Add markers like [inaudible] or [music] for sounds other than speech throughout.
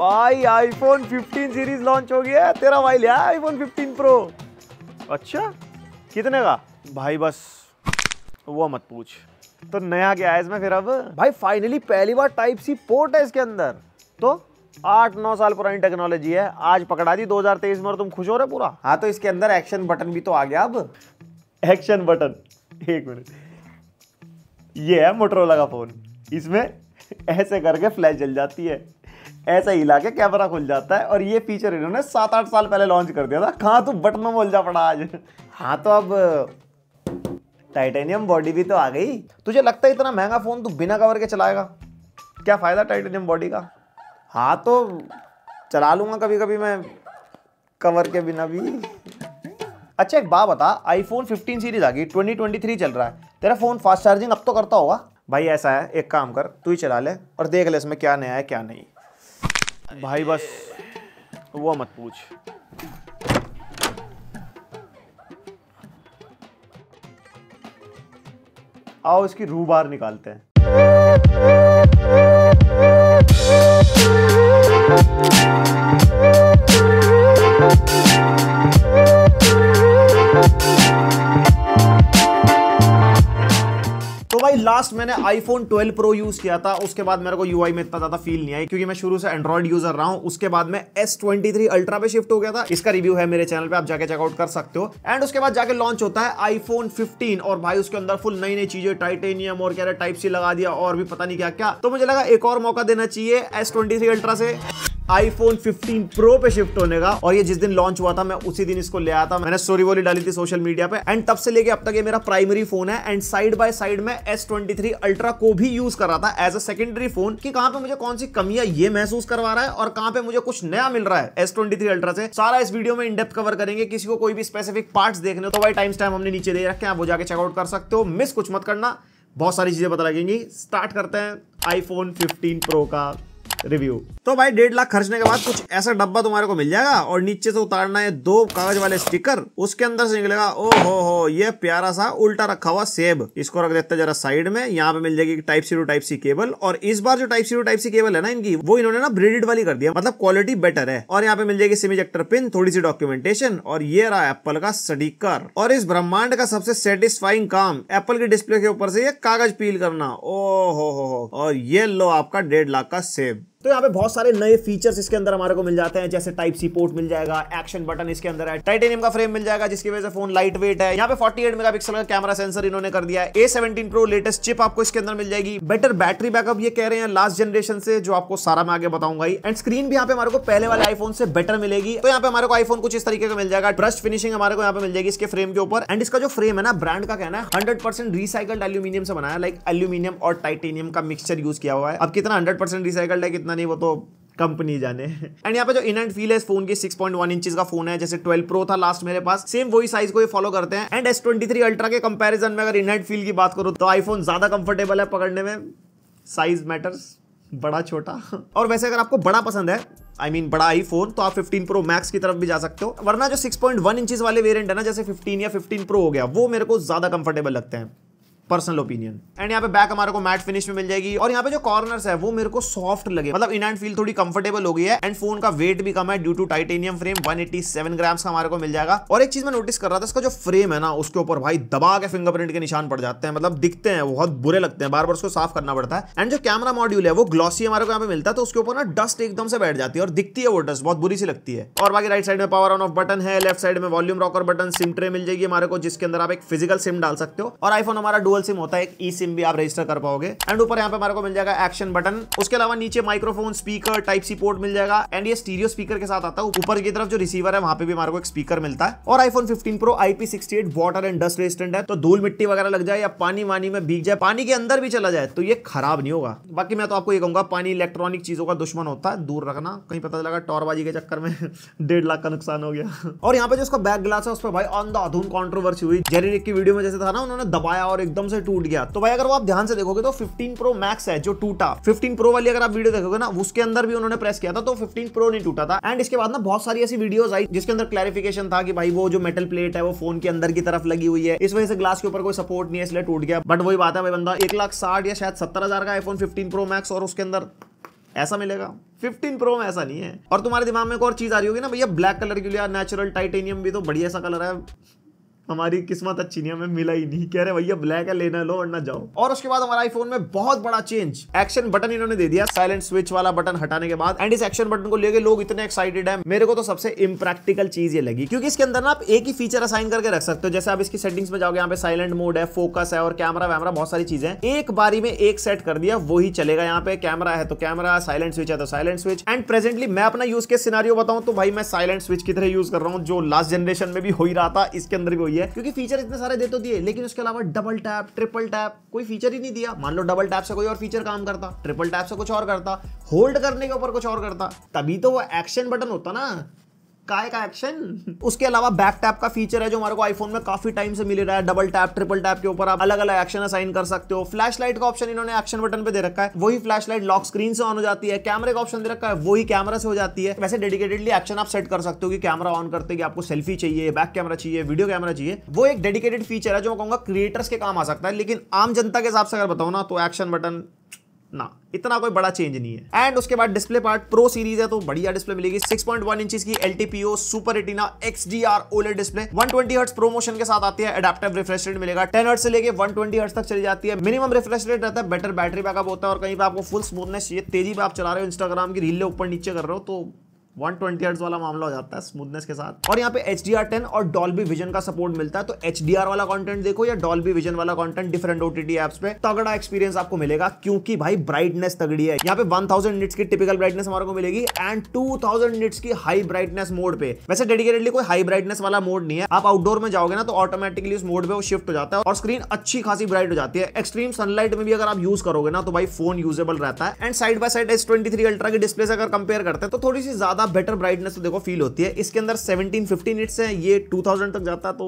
भाई iPhone 15 series launch हो गया है तेरा भाई लिया आईफोन 15 प्रो अच्छा कितने का भाई बस वो मत पूछ तो नया क्या है इसमें फिर अब भाई फाइनली पहली बार टाइप सी पोर्ट है इसके अंदर तो आठ नौ साल पुरानी टेक्नोलॉजी है आज पकड़ा दी 2023 में और तुम खुश हो रहे पूरा हाँ तो इसके अंदर एक्शन बटन भी तो आ गया अब एक्शन बटन एक मिनट ये है मोटरोला का फोन इसमें ऐसे करके फ्लैश जल जाती है ऐसा ही लाके कैमरा खुल जाता है और ये फीचर इन्होंने सात आठ साल पहले लॉन्च कर दिया था कहाँ तू बटन में जा पड़ा आज हाँ तो अब टाइटेनियम बॉडी भी तो आ गई तुझे लगता है इतना महंगा फ़ोन तू बिना कवर के चलाएगा क्या फ़ायदा टाइटेनियम बॉडी का हाँ तो चला लूँगा कभी कभी मैं कवर के बिना भी अच्छा एक बात बता आईफोन 15 सीरीज आ गई 2023 चल रहा है तेरा फ़ोन फास्ट चार्जिंग अब तो करता होगा भाई ऐसा है एक काम कर तू ही चला ले और देख ले इसमें क्या नया है क्या नहीं भाई बस वो मत पूछ आओ इसकी रू बार निकालते हैं भाई लास्ट मैंने आईफोन 12 प्रो यूज किया था उसके बाद मेरे को यूआई में इतना ज्यादा फील नहीं आई क्योंकि मैं शुरू से एंड्रॉइड यूजर रहा हूं उसके बाद मैं एस ट्वेंटी अल्ट्रा पे शिफ्ट हो गया था इसका रिव्यू है मेरे चैनल पे आप जाके चेकआउट कर सकते हो एंड उसके बाद जाके लॉन्च होता है आईफोन फिफ्टीन और भाई उसके अंदर फुल नई नई चीजें टाइटेनियम और क्या टाइप सी लगा दिया और भी पता नहीं क्या क्या तो मुझे लगा एक और मौका देना चाहिए एस अल्ट्रा से iPhone 15 Pro पे शिफ्ट होने का और ये जिस दिन लॉन्च हुआ था मैं उसी दिन इसको ले आया था मैंने स्टोरी वोली डाली थी सोशल मीडिया पे एंड तब से लेके अब तक ये मेरा प्राइमरी फोन है एंड साइड बाय साइड में एस ट्वेंटी थ्री अल्ट्रा को भी यूज कर रहा था एज अ सेकेंडरी फोन की कहां पर मुझे कौन सी कमियां ये महसूस करवा रहा है और कहां पर मुझे कुछ नया मिल रहा है एस ट्वेंटी थ्री अल्ट्रा से सारा इस वीडियो में इनडेप कवर करेंगे किसी को कोई भी स्पेसिफिक पार्ट देखने तो भाई टाइम टाइम हमने नीचे दे रखे हैं आप वो जाके चेकआउट कर सकते हो मिस कुछ मत करना बहुत सारी चीजें पता लगेंगी स्टार्ट करते हैं आईफोन 15 प्रो का रिव्यू तो भाई डेढ़ लाख खर्चने के बाद कुछ ऐसा डब्बा तुम्हारे को मिल जाएगा और नीचे से उतारना है दो कागज वाले स्टिकर उसके अंदर से निकलेगा ओ हो हो ये प्यारा सा उल्टा रखा हुआ सेब इसको रख देते जरा साइड में यहाँ पे मिल जाएगी type C to type C cable और इस बार जो type C to type C cable है ना इनकी वो इन्होंने ना ब्रेडेड वाली कर दिया मतलब क्वालिटी बेटर है और यहाँ पे मिल जाएगी सिम पिन थोड़ी सी डॉक्यूमेंटेशन और ये रहा एप्पल का स्टीकर और इस ब्रह्मांड का सबसे सेटिस्फाइंग काम एप्पल के डिस्प्ले के ऊपर से ये कागज पील करना ओ हो हो और ये लो आपका डेढ़ लाख का सेब तो यहाँ पे बहुत सारे नए फीचर्स इसके अंदर हमारे को मिल जाते हैं जैसे टाइप सी पोर्ट मिल जाएगा एक्शन बटन इसके अंदर है टाइटेनियम का फ्रेम मिल जाएगा जिसकी वजह से फोन लाइट वेट है यहाँ पे 48 मेगापिक्सल का कैमरा सेंसर इन्होंने कर दिया है A seventeen pro latest chip आपको इसके अंदर मिल जाएगी बेटर बैटरी बैकअप ये कह रहे हैं लास्ट जनरेशन से जो आपको सारा मैं आगे बताऊंगा एंड स्क्रीन भी यहाँ पे हमारे को पहले वाले आईफोन से बेटर मिलेगी तो यहाँ पे हमारे को आईफोन कुछ इस तरीके का मिल जाएगा ट्रस्ट फिनिशिंग हमारे को यहाँ पे मिल जाएगी इसके फ्रेम के ऊपर एंड इसका जो फ्रेम है ना ब्रांड का कहना है हंड्रेड परसेंट रिसाइकल्ड एल्यूमिनियम से बनाया लाइक एल्यूमिनियम और टाइटेनियम का मिक्सचर यूज किया हुआ है अब कितना हंड्रेड परसेंट रिसाइकल्ड है कितना कितना नहीं वो तो कंपनी जाने एंड यहाँ पे जो इन एंड फील है फोन की 6.1 पॉइंट इंचज का फोन है जैसे 12 प्रो था लास्ट मेरे पास सेम वही साइज को ये फॉलो करते हैं एंड एस ट्वेंटी अल्ट्रा के कंपैरिजन में अगर इन एंड फील की बात करूँ तो आईफोन ज्यादा कंफर्टेबल है पकड़ने में साइज मैटर्स बड़ा छोटा और वैसे अगर आपको बड़ा पसंद है आई I मीन mean, बड़ा आई फोन तो आप 15 प्रो मैक्स की तरफ भी जा सकते हो वरना जो 6.1 पॉइंट वाले वेरिएंट है ना जैसे 15 या 15 प्रो हो गया वो मेरे को ज्यादा कंफर्टेबल लगते हैं पर्सनल ओपिनियन एंड यहाँ पे बैक हमारे को मैट फिनिश में मिल जाएगी और यहाँ पे जो कॉर्नर है वो मेरे को सॉफ्ट लगे मतलब इन एंड फील थोड़ी कंफर्टेबल हो गई है एंड फोन का वेट भी कम है due to titanium frame 187 grams का हमारे को मिल जाएगा और एक चीज मैं नोटिस कर रहा था इसका जो फ्रेम है ना उसके ऊपर भाई दबा के फिंगरप्रिंट के निशान पड़ जाते हैं मतलब दिखते हैं बहुत बुरे लगते हैं बार बार उसको साफ करना पड़ता है एंड जो कैमरा मॉड्यूल है वो ग्लॉसी हमारे को यहाँ पे मिलता है तो उसके ऊपर ना डस्ट एकदम से बैठ जाती है और दिखती है वो डस्ट बहुत बुरी सी लगती है और बाकी राइट साइड में पावर ऑन ऑफ बटन है लेफ्ट साइड में volume rocker button SIM tray मिल जाएगी हमारे को जिसके अंदर आप एक फिजिकल सिम डाल सकते हो और आईफोन हमारा डुअल डुअल सिम होता है एक ई सिम भी आप रजिस्टर कर पाओगे एंड ऊपर यहाँ पे हमारे को मिल जाएगा एक्शन बटन उसके अलावा नीचे microphone speaker type C port मिल जाएगा एंड ये स्टीरियो स्पीकर के साथ आता है ऊपर की तरफ जो रिसीवर है वहां पे भी हमारे को एक स्पीकर मिलता है और iPhone fifteen pro IP water and dust resistant है तो धूल मिट्टी वगैरह लग जाए या पानी वानी में भीग जाए पानी के अंदर भी चला जाए तो ये खराब नहीं होगा बाकी मैं तो आपको ये कहूंगा पानी इलेक्ट्रॉनिक चीजों का दुश्मन होता है दूर रखना कहीं पता चला टॉरबाजी के चक्कर में [laughs] डेढ़ लाख का नुकसान हो गया और यहाँ पे जो उसका बैक ग्लास है उस पर भाई अंधाधुन कॉन्ट्रोवर्सी हुई जेरी की वीडियो में जैसे था ना उन्होंने दबाया और एकदम से टूट गया तो भाई अगर वो आप ध्यान से देखोगे तो 15 प्रो मैक्स है जो टूटा 15 प्रो वाली अगर आप वीडियो देखोगे ना उसके अंदर भी उन्होंने प्रेस किया था तो 15 प्रो नहीं टूटा था एंड इसके बाद ना बहुत सारी ऐसी वीडियो आई जिसके अंदर क्लैरिफिकेशन था कि भाई वो जो मेटल प्लेट है वो फोन के अंदर की तरफ लगी हुई है इस वजह से ग्लास के ऊपर कोई सपोर्ट नहीं है इसलिए टूट गया बट वही बात है भाई बंदा एक लाख साठ या शायद सत्तर हजार का आईफोन फिफ्टीन प्रो मैक्स और उसके अंदर ऐसा मिलेगा 15 प्रो में ऐसा नहीं है और तुम्हारे दिमाग में एक और चीज आ रही होगी ना भैया ब्लैक कलर के लिए नेचुरल टाइटेनियम भी तो बढ़िया सा कलर है हमारी किस्मत अच्छी नहीं हमें मिला ही नहीं कह रहे भैया ब्लैक है लेना लो और ना जाओ और उसके बाद हमारे आईफोन में बहुत बड़ा चेंज एक्शन बटन इन्होंने दे दिया साइलेंट स्विच वाला बटन हटाने के बाद एंड इस एक्शन बटन को लेकर लोग इतने एक्साइटेड है मेरे को तो सबसे इम्प्रैक्टिकल चीज ये लगी क्योंकि इसके अंदर ना आप एक ही फीचर असाइन करके रख सकते हो जैसे आप इसकी सेटिंग्स में जाओगे यहाँ पे साइलेंट मोड है फोकस है और कैमरा वैमरा बहुत सारी चीजें एक बारी में एक सेट कर दिया वो चलेगा यहाँ पे कैमरा है तो कैमरा साइलेंट स्विच है तो साइलेंट स्विच एंड प्रेजेंटली मैं अपना यूज के सिनारियो बताऊं तो भाई मैं साइलेंट स्विच की तरह यूज कर रहा हूँ जो लास्ट जनरेशन में भी हो ही रहा था इसके अंदर भी हो है क्योंकि फीचर इतने सारे दे तो दिए लेकिन उसके अलावा डबल टैप ट्रिपल टैप कोई फीचर ही नहीं दिया मान लो डबल टैप से कोई और फीचर काम करता ट्रिपल टैप से कुछ और करता होल्ड करने के ऊपर कुछ और करता तभी तो वो एक्शन बटन होता ना काय का एक्शन उसके अलावा बैक टैप का फीचर है जो हमारे को आईफोन में काफी टाइम से मिल रहा है डबल टैप ट्रिपल टैप के ऊपर आप अलग अलग एक्शन असाइन कर सकते हो फ्लैश लाइट का ऑप्शन इन्होंने एक्शन बटन पे दे रखा है वही फ्लैश लाइट लॉक स्क्रीन से ऑन हो जाती है कैमरे का ऑप्शन दे रखा है वही कैमरा से हो जाती है वैसे डेडिकेटेडली एक्शन आप सेट कर सकते हो कि कैमरा ऑन करते कि आपको सेल्फी चाहिए बैक कैमरा चाहिए वीडियो कैमरा चाहिए वो एक डेडिकेटेड फीचर है जो मैं कहूंगा क्रिएटर्स के काम आ सकता है लेकिन आम जनता के हिसाब से अगर बताओ ना तो एक्शन बटन ना इतना कोई बड़ा चेंज नहीं है एंड उसके बाद डिस्प्ले पार्ट प्रो सीरीज है तो बढ़िया डिस्प्ले मिलेगी 6.1 पॉइंट वन इंच की L LTPO super retina X D R OLED display one twenty hertz promotion के साथ आती है एडेप्टिव रिफ्रेश रेट मिलेगा 10 हर्ट से लेके 120 ट्वेंटी हर्ट्स तक चली जाती है मिनिमम रिफ्रेश रेट रहता है बेटर बैटरी बैकअप होता है और कहीं पर आपको फुल स्मूथनेस चाहिए तेजी पर आप चला रहे हो इंस्टाग्राम की रील ऊपर नीचे कर रहे हो तो वन ट्वेंटी वाला मामला हो जाता है स्मूथनेस के साथ और यहाँ पे एच डी आर टेन और डॉल्बी विजन का सपोर्ट मिलता है तो एच डी आर वाला कंटेंट देखो या डॉल्बी विजन वाला कंटेंट डिफरेंट ओटीटी एप्स पे तगड़ा एक्सपीरियंस आपको मिलेगा क्योंकि भाई ब्राइटनेस तगड़ी है यहाँ पे वन थाउजेंड निट्स की टिपिकल ब्राइटनेस हमारे को मिलेगी एंड टू थाउजेंड निट्स की हाई ब्राइटनेस मोड पे वैसे डेडिकेटेडली कोई हाई ब्राइटनेस वाला मोड नहीं है आप आउटडोर में जाओगे ना तो ऑटोमेटिकली उस मोड पे वो शिफ्ट हो जाता है और स्क्रीन अच्छी खासी ब्राइट हो जाती है एक्सट्रीम सनलाइट में भी अगर आप यूज करोगे ना तो भाई फोन यूजेबल रहता है and side by side S twenty three ultra की डिस्प्ले से अगर कंपेयर करते हैं तो थोड़ी सी ज्यादा ज़्यादा बेटर ब्राइटनेस तो देखो फील होती है इसके अंदर 1750 निट्स है ये 2000 तक जाता तो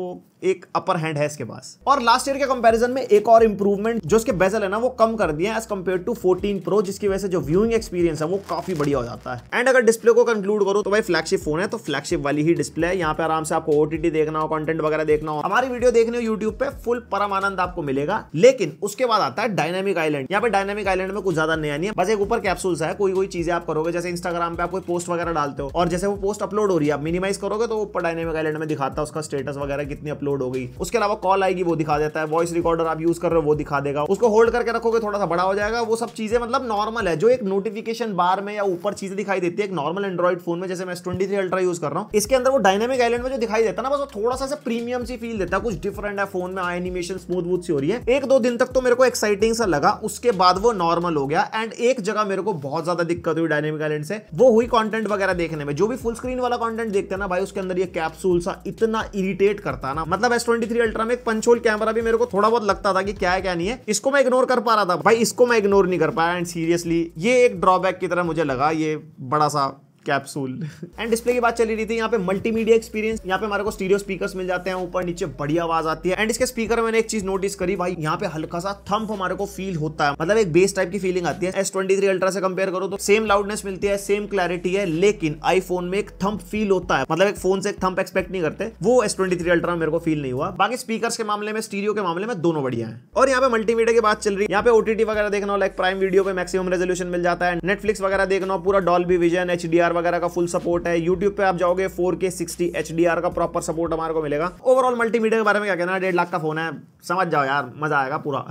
एक अपर हैंड है इसके पास और लास्ट ईयर के कंपैरिजन में एक और इंप्रूवमेंट जो इसके बेजल है ना वो कम कर दिया एज कम्पेयर टू 14 प्रो जिसकी वजह से जो व्यूइंग एक्सपीरियंस है वो काफी बढ़िया हो जाता है एंड अगर डिस्प्ले को कंक्लूड करो तो भाई फ्लैगशिप फोन है तो फ्लैगशिप वाली ही डिस्प्ले है यहाँ पे आराम से आपको ओटीटी देखना हो कॉन्टेंट वगैरह देखना हो हमारी वीडियो देखने हो यूट्यूब पे फुल परम आनंद आपको मिलेगा लेकिन उसके बाद आता है डायनेमिक आईलैंड यहाँ पे डायनेमिक आईलैंड में कुछ ज्यादा नया नहीं है बस एक ऊपर कैप्सूल है कोई कोई चीजें आप करोगे जैसे इंस्टाग्राम पे आप कोई पोस्ट वगैरह डालते हो और जैसे वो पोस्ट अपलोड हो रही है आप मिनिमाइज करोगे तो ऊपर डायनेमिक आइलैंड में दिखाता है उसका स्टेटस वगैरह कितनी अपलोड हो गई उसके अलावा कॉल आएगी वो दिखा देता है वॉइस रिकॉर्डर आप यूज कर रहे हो वो दिखा देगा उसको होल्ड करके रखोगे थोड़ा सा बड़ा हो जाएगा वो सब चीजें मतलब नॉर्मल है जो एक नोटिफिकेशन बार में या ऊपर चीजें दिखाई देती है एक नॉर्मल एंड्रॉइड फोन में जैसे मैं ट्वेंटी थ्री अल्ट्रा यूज कर रहा हूँ इसके अंदर वो डायनेमिक आइलैंड में जो दिखाई देता है ना बस वो थोड़ा सा प्रीमियम सी फील देता है कुछ डिफरेंट है फोन में एनिमेशन स्मूथ वूथ सी हो रही है एक दो दिन तक तो मेरे को एक्साइटिंग सा लगा उसके बाद वो नॉर्मल हो गया एंड एक जगह मेरे को बहुत ज्यादा दिक्कत हुई डायनेमिक आइलैंड से वो हुई कॉन्टेंट वगैरह रहा है देखने में जो भी फुल स्क्रीन वाला कंटेंट देखते हैं ना भाई उसके अंदर ये कैप्सूल सा इतना इरिटेट करता ना मतलब एस ट्वेंटी थ्री अल्ट्रा में एक पंचोल कैमरा भी मेरे को थोड़ा बहुत लगता था कि क्या है क्या नहीं है इसको मैं इग्नोर कर पा रहा था भाई इसको मैं इग्नोर नहीं कर पाया एंड सीरियसली ये एक ड्रॉबैक की तरह मुझे लगा ये बड़ा सा कैप्सूल एंड डिस्प्ले की बात चली रही थी यहाँ पे मल्टीमीडिया एक्सपीरियंस यहाँ पे हमारे को स्टीरियो स्पीकर्स मिल जाते हैं ऊपर नीचे बढ़िया आवाज आती है एंड इसके स्पीकर में मैंने एक चीज नोटिस करी भाई यहाँ पे हल्का सा थंप हमारे को फील होता है मतलब एक बेस टाइप की फीलिंग आती है एस ट्वेंटी थ्री अल्ट्रा से कंपेयर करो तो सेम लाउडनेस मिलती है सेम क्लैरिटी है लेकिन आईफोन में एक थम्प फील होता है मतलब एक फोन से एक थम्प एक्सपेक्ट नहीं करते वो एस ट्वेंटी थ्री अल्ट्रा मेरे को फील नहीं हुआ बाकी स्पीकर के मामले में स्टीरियो के मामले में दोनों बढ़िया है और यहाँ पे मल्टीमीडिया की बात चल रही है यहाँ पे ओटीटी वगैरह देखना लाइक प्राइम वीडियो पे मैक्सिमम रेजोल्यूशन मिल जाता है नेटफ्लिक्स वगैरह देखना हो पूरा Dolby Vision H D R वगैरह का फुल सपोर्ट है यूट्यूब पे आप जाओगे 4K 60 सिक्सटी का प्रॉपर सपोर्ट हमारे को मिलेगा ओवरऑल मल्टीमीडिया के बारे में क्या कहना है डेढ़ लाख का फोन है समझ जाओ यार मजा आएगा पूरा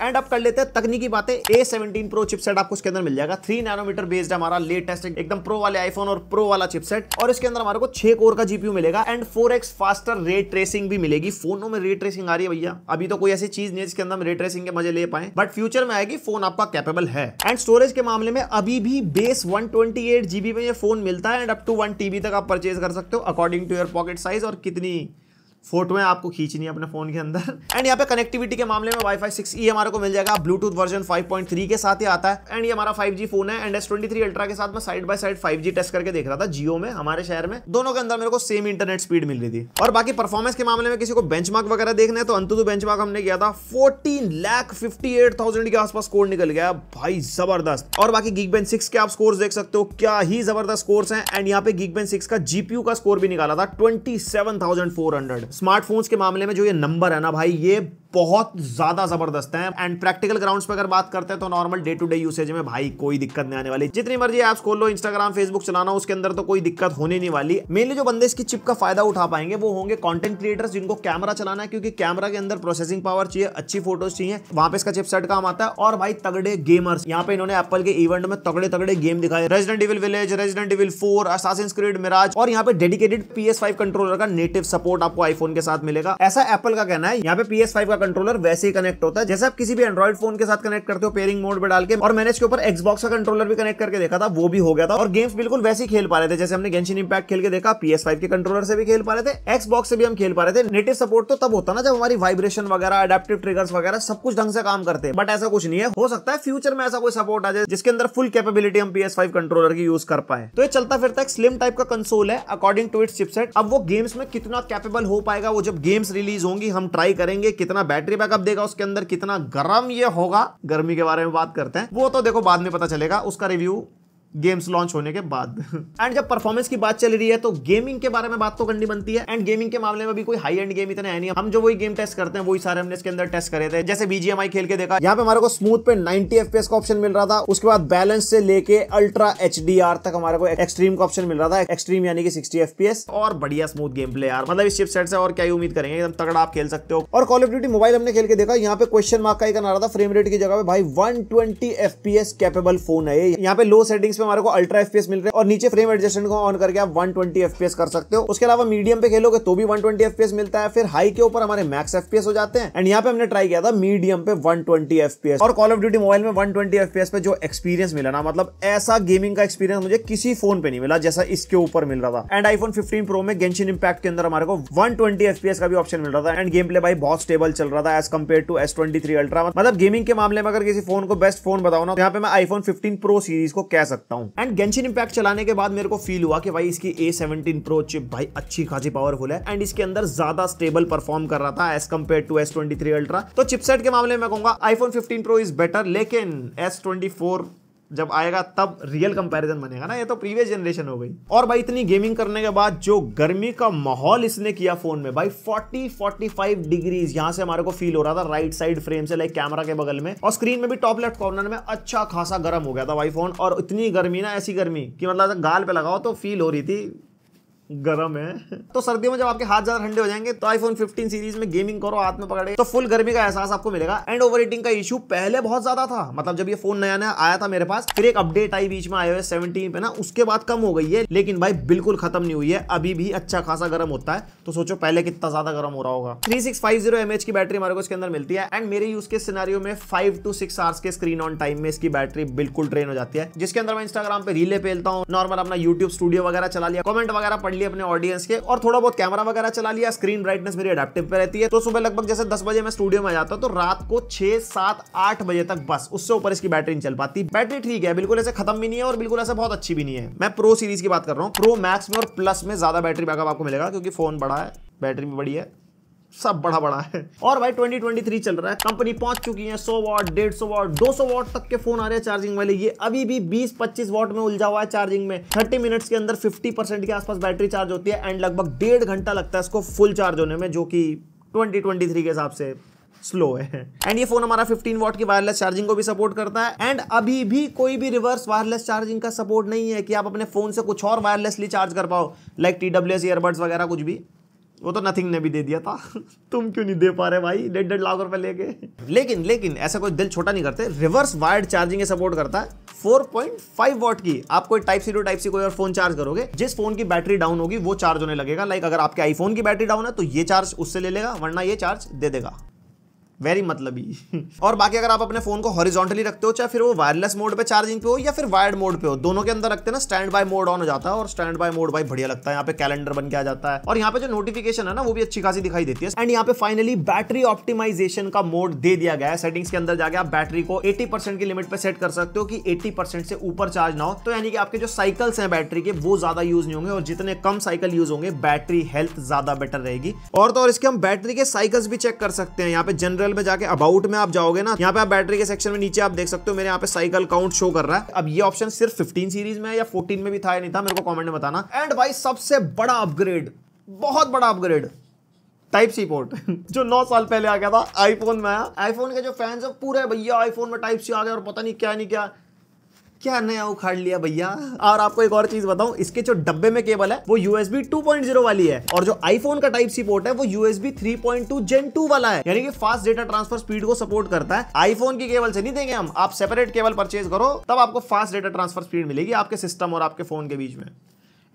एंड अब कर लेते हैं तकनीकी बातें ए सेवनटीन प्रो चिपसेट आपको इसके अंदर मिल जाएगा थ्री नैनोमीटर बेस्ड है हमारा लेटेस्ट एकदम प्रो वाले आईफोन और प्रो वाला चिपसेट और इसके अंदर हमारे को छह कोर का जीपीयू मिलेगा and four X faster ray tracing भी मिलेगी फोनों में रेट ट्रेसिंग आ रही है भैया अभी तो कोई ऐसी चीज नहीं जिसके अंदर रेट ट्रेसिंग के मजे ले पाए बट फ्यूचर में आएगी फोन आपका कैपेबल है एंड स्टोरेज के मामले में अभी भी base one twenty eight GB में ये फ़ोन मिलता है and up to one TB तक आप परचेज कर सकते हो according to your pocket size और कितनी फोटोएं आपको खींचनी है अपने फोन के अंदर एंड [laughs] यहाँ पे कनेक्टिविटी के मामले में वाईफाई सिक्स ई हमारे को मिल जाएगा ब्लूटूथ वर्जन 5.3 के साथ ही आता है एंड ये हमारा 5G फोन है एंड एस थ्री अल्ट्रा के साथ मैं side by side 5G test करके देख रहा था जियो में हमारे शहर में दोनों के अंदर मेरे को सेम इंटरनेट स्पीड मिल रही थी और बाकी परफॉर्मेंस के मामले में किसी को बेंच वगैरह देखना है तो अंतु बेंच हमने किया था fourteen lakh fifty eight thousand के आसपास स्कोर निकल गया भाई जबरदस्त और बाकी गीक बेन सिक्स के आप स्कोर देख सकते हो क्या ही जबरदस्त स्कोर है एंड यहाँ पे गीक बेन सिक्स का जीपीयू का स्कोर भी निकाला था twenty seven thousand four hundred smartphones के मामले में जो ये नंबर है ना भाई ये बहुत ज्यादा जबरदस्त हैं एंड प्रैक्टिकल ग्राउंड्स पे अगर बात करते हैं तो normal day to day usage में भाई कोई दिक्कत नहीं आने वाली जितनी मर्जी ऐप्स खोल लो इंस्टाग्राम फेसबुक चलाना उसके अंदर तो कोई दिक्कत होने नहीं वाली मेनली जो बंदे इसकी चिप का फायदा उठा पाएंगे वो होंगे कॉन्टेंट क्रिएटर्स जिनको कैमरा चलाना है क्योंकि कैमरा के अंदर प्रोसेसिंग पावर चाहिए अच्छी फोटोज चाहिए वहां पे इसका चिपसेट काम आता है और भाई तगड़े गेमर्स यहाँ पे इन्होंने एप्पल के इवेंट में तगड़े तगड़े गेम दिखाए Resident Evil Village Resident Evil four Assassin's Creed Mirage और यहाँ पे डेडिकेटेड फाइव कंट्रोलर का नेटिव सपोर्ट आपको आईफोन के साथ मिलेगा ऐसा एप्पल का कहना है यहाँ पे पीएस का कंट्रोलर वैसे ही कनेक्ट होता है जैसे आप किसी भी एंड्रॉइड फोन के साथ कनेक्ट करते हो पेयरिंग मोड में डाल के और मैंने इसके ऊपर एक्सबॉक्स का कंट्रोलर भी कनेक्ट करके देखा था वो भी हो गया था और गेम्स बिल्कुल वैसे ही खेल पा रहे थे जैसे हमने गेंशन इंपैक्ट खेल के देखा पीएस फाइव के कंट्रोलर से भी खेल पा रहे थे एक्सबॉक्स से भी हम खेल पा रहे थे नेटिव सपोर्ट तो तब होता ना जब हमारी वाइब्रेशन वगैरह अडेप्टिव ट्रिगर्स वगैरह सब कुछ ढंग से काम करते हैं बट ऐसा कुछ नहीं है हो सकता है फ्यूचर में ऐसा कोई सपोर्ट आ जाए जिसके अंदर फुल कैपेबिलिटी हम पीएस फाइव कंट्रोलर की यूज कर पाए तो ये चलता फिरता एक स्लिम टाइप का कंसोल है अकॉर्डिंग टू इट्स चिपसेट अब वो गेम्स में कितना कैपेबल हो पाएगा वो जब गेम्स रिलीज होंगी हम ट्राई करेंगे कितना बैटरी बैकअप देगा उसके अंदर कितना गर्म ये होगा गर्मी के बारे में बात करते हैं वो तो देखो बाद में पता चलेगा उसका रिव्यू गेम्स लॉन्च होने के बाद एंड जब परफॉर्मेंस की बात चल रही है तो गेमिंग के बारे में बात तो करनी बनती है एंड गेमिंग के मामले में भी कोई हाई एंड गेम इतना है नहीं हम जो वही गेम टेस्ट करते हैं वही सारे हमने इसके अंदर टेस्ट करे थे जैसे बीजीएमआई खेल के देखा यहाँ पे हमारे को स्मूथ पे नाइनटी एफ का ऑप्शन मिल रहा था उसके बाद बैलेंस से लेके अल्ट्रा एच तक हमारे को एक्सट्रीम का ऑप्शन मिल रहा था एक्सट्रीम यानी कि सिक्सटी एफ और बढ़िया स्मूथ गेम प्ले यार मतलब इस चिपसेट से और क्या उम्मीद करेंगे एकदम तगड़ा आप खेल सकते हो और कॉल ऑफ ड्यूटी मोबाइल हमने खेल के देखा यहाँ पे क्वेश्चन मार्क का ही आ रहा था फ्रेम रेट की जगह पे भाई वन ट्वेंटी कैपेबल फोन है यहाँ पे लो सेटिंग्स हमारे को अल्ट्रा एफपीएस मिल रहे हैं और नीचे फ्रेम एडजस्टमेंट को ऑन करके आप 120 एफपीएस कर सकते हो उसके अलावा मीडियम पे खेलोगे तो भी 120 एफपीएस मिलता है फिर हाई के ऊपर हमारे मैक्स एफपीएस हो जाते हैं एंड यहाँ पे हमने ट्राई किया था मीडियम पे 120 एफपीएस और कॉल ऑफ ड्यूटी मोबाइल में 120 एफपीएस पे जो एक्सपीरियंस मिला ना मतलब ऐसा गेमिंग का एक्सपीरियंस मुझे किसी फोन पे नहीं मिला जैसा इसके ऊपर मिल रहा था एंड आईफोन 15 प्रो में गेंशन इंपैक्ट के अंदर हमारे को 120 एफपीएस का भी ऑप्शन मिल रहा था एंड गेम प्ले भाई बहुत स्टेबल चल रहा था as compare to S twenty ultra मतलब गेमिंग के मामले में अगर किसी फोन को बेस्ट फोन बताओ ना तो यहाँ पे मैं आईफोन फिफ्टीन प्रो सीरीज को कह सकता हूँ सकता हूँ एंड गेंशन इम्पैक्ट चलाने के बाद मेरे को फील हुआ कि भाई इसकी ए सेवनटीन प्रो चिप भाई अच्छी खासी पावरफुल है एंड इसके अंदर ज्यादा स्टेबल परफॉर्म कर रहा था as compare to S twenty three ultra तो चिपसेट के मामले में कहूंगा iPhone fifteen pro is better लेकिन एस ट्वेंटी फोर जब आएगा तब रियल कंपैरिजन बनेगा ना ये तो प्रीवियस जनरेशन हो गई और भाई इतनी गेमिंग करने के बाद जो गर्मी का माहौल इसने किया फोन में भाई 40 45 डिग्रीज यहां से हमारे को फील हो रहा था राइट साइड फ्रेम से लाइक कैमरा के बगल में और स्क्रीन में भी टॉप लेफ्ट कॉर्नर में अच्छा खासा गर्म हो गया था भाई फोन और इतनी गर्मी ना ऐसी गर्मी की मतलब गाल पे लगाओ तो फील हो रही थी गर्म है तो सर्दियों में जब आपके हाथ ज्यादा ठंडे हो जाएंगे तो आईफोन 15 सीरीज में गेमिंग करो हाथ में पकड़े तो फुल गर्मी का एहसास आपको मिलेगा एंड ओवर हीटिंग का इशू पहले बहुत ज्यादा था मतलब जब ये फोन नया नया आया था मेरे पास फिर एक अपडेट आई बीच में आईओएस सेवेंटीन पे ना उसके बाद कम हो गई है लेकिन भाई बिल्कुल खत्म नहीं हुई है अभी भी अच्छा खासा गर्म होता है तो सोचो पहले कितना ज्यादा गर्म हो रहा होगा थ्री सिक्स फाइव जीरो की बैटरी हमारे को इसके अंदर मिलती है एंड मेरे यूज के सिनारियो में फाइव टू सिक्स आवर्स के स्क्रीन ऑन टाइम में इसकी बैटरी बिल्कुल ड्रेन हो जाती है जिसके अंदर मैं इंस्टाग्राम पे रीले पेलता हूँ नॉर्मल अपना यूट्यूब स्टूडियो वगैरह चला लिया कॉमेंट वगैरह पढ़ पकड़ लिया अपने ऑडियंस के और थोड़ा बहुत कैमरा वगैरह चला लिया स्क्रीन ब्राइटनेस मेरी अडेप्टिव पे रहती है तो सुबह लगभग जैसे दस बजे मैं स्टूडियो में जाता हूँ तो रात को छह सात आठ बजे तक बस उससे ऊपर इसकी बैटरी चल पाती बैटरी ठीक है बिल्कुल ऐसे खत्म भी नहीं है और बिल्कुल ऐसे बहुत अच्छी भी नहीं है मैं प्रो सीरीज की बात कर रहा हूँ प्रो मैक्स में और प्लस में ज्यादा बैटरी बैकअप आपको मिलेगा क्योंकि फोन बड़ा है बैटरी भी बड़ी है सब बड़ा बड़ा है और भाई 2023 चल रहा है कंपनी पहुंच चुकी है 100 वॉट 150 वॉट सौ वॉट तक के फोन आ रहे हैं चार्जिंग वाले ये अभी भी 20-25 वॉट में उलझा हुआ है चार्जिंग में 30 मिनट्स के अंदर 50 परसेंट के आसपास बैटरी चार्ज होती है एंड लगभग डेढ़ घंटा लगता है इसको फुल चार्ज होने में जो कि ट्वेंटी के हिसाब से स्लो है एंड ये फोन हमारा 15 वॉट की वायरलेस चार्जिंग को भी सपोर्ट करता है एंड अभी भी कोई भी रिवर्स वायरलेस चार्जिंग का सपोर्ट नहीं है कि आप अपने फोन से कुछ और वायरलेसली चार्ज कर पाओ like T W S earbuds वगैरह कुछ भी वो तो नथिंग ने भी दे दिया था [laughs] तुम क्यों नहीं दे पा रहे भाई डेढ़ डेढ़ लाख रुपए लेके लेकिन लेकिन ऐसा कोई दिल छोटा नहीं करते रिवर्स वायर्ड चार्जिंग सपोर्ट करता है 4.5 वॉट की आप कोई type C to type C कोई और फोन चार्ज करोगे जिस फोन की बैटरी डाउन होगी वो चार्ज होने लगेगा लाइक अगर आपके आईफोन की बैटरी डाउन है तो ये चार्ज उससे ले लेगा वरना ये चार्ज दे देगा वेरी मतलब ही और बाकी अगर आप अपने फोन को हॉरिजॉन्टली रखते हो चाहे फिर वो वायरलेस मोड पे चार्जिंग पे हो या फिर वायर्ड मोड पे हो दोनों के अंदर रखते हैं ना स्टैंड बाय मोड ऑन हो जाता है और स्टैंड बाय मोड भाई बढ़िया लगता है यहाँ पे कैलेंडर बन के आ जाता है और यहाँ पे जो नोटिफिकेशन है ना वो भी अच्छी खासी दिखाई देती है एंड यहाँ पे फाइनली बैटरी ऑप्टिमाइजेशन का मोड दे दिया गया है सेटिंग्स के अंदर जाके आप बैटरी को एटी की लिमिट पर सेट कर सकते हो कि एटी से ऊपर चार्ज ना हो तो यानी कि आपके जो साइकिल्स हैं बैटरी के वो ज्यादा यूज नहीं होंगे और जितने कम साइकिल यूज होंगे बैटरी हेल्थ ज्यादा बेटर रहेगी और तो और इसके हम बैटरी के साइकिल्स भी चेक कर सकते हैं यहाँ पे जनरल ट्यूटोरियल में जाके अबाउट में आप जाओगे ना यहाँ पे आप बैटरी के सेक्शन में नीचे आप देख सकते हो मेरे यहाँ पे साइकिल काउंट शो कर रहा है अब ये ऑप्शन सिर्फ फिफ्टीन सीरीज में या फोर्टीन में भी था या नहीं था मेरे को कॉमेंट में बताना एंड भाई सबसे बड़ा अपग्रेड बहुत बड़ा अपग्रेड टाइप सी पोर्ट जो नौ साल पहले आ गया था आईफोन में आया आईफोन के जो फैंस है पूरे भैया आईफोन में टाइप सी आ गया और पता नहीं क्या नहीं क्या क्या नया उखाड़ लिया भैया और आपको एक और चीज बताऊं इसके जो डब्बे में केबल है वो यूएसबी 2.0 वाली है और जो आईफोन का टाइप सी पोर्ट है वो यूएसबी 3.2 जेन 2 वाला है यानी कि फास्ट डेटा ट्रांसफर स्पीड को सपोर्ट करता है आईफोन की केबल से नहीं देंगे हम आप सेपरेट केबल परचेज करो तब आपको फास्ट डेटा ट्रांसफर स्पीड मिलेगी आपके सिस्टम और आपके फोन के बीच में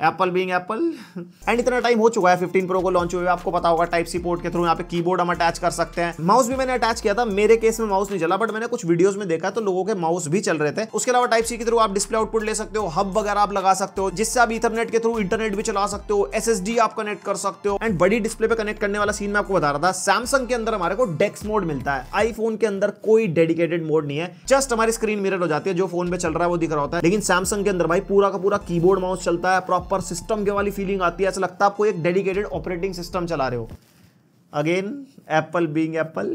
एप्पल बींग एप्पल एंड इतना टाइम हो चुका है 15 प्रो को लॉन्च हुए आपको पता होगा टाइप सी पोर्ट के थ्रू यहाँ पे कीबोर्ड हम अटैच कर सकते हैं माउस भी मैंने अटैच किया था मेरे केस में माउस नहीं चला बट मैंने कुछ वीडियोस में देखा तो लोगों के माउस भी चल रहे थे उसके अलावा टाइप सी के थ्रू आप डिस्प्ले आउटपुट ले सकते हो हब वगैरह आप लगा सकते हो जिससे आप इथरनेट के थ्रू इंटरनेट भी चला सकते हो एस आप कनेक्ट कर सकते हो एंड बड़ी डिस्प्ले पे कनेक्ट करने वाला सीन मैं आपको बता रहा था सैमसंग के अंदर हमारे को डेक्स मोड मिलता है आईफोन के अंदर कोई डेडिकेटेड मोड नहीं है जस्ट हमारी स्क्रीन मिरर हो जाती है जो फोन पे चल रहा है वो दिख रहा होता है लेकिन सैमसंग के अंदर भाई पूरा का पूरा कीबोर्ड माउस चलता है प्रॉपर प्रॉपर सिस्टम के वाली फीलिंग आती है ऐसा लगता है आपको एक डेडिकेटेड ऑपरेटिंग सिस्टम चला रहे हो अगेन एप्पल बींग एप्पल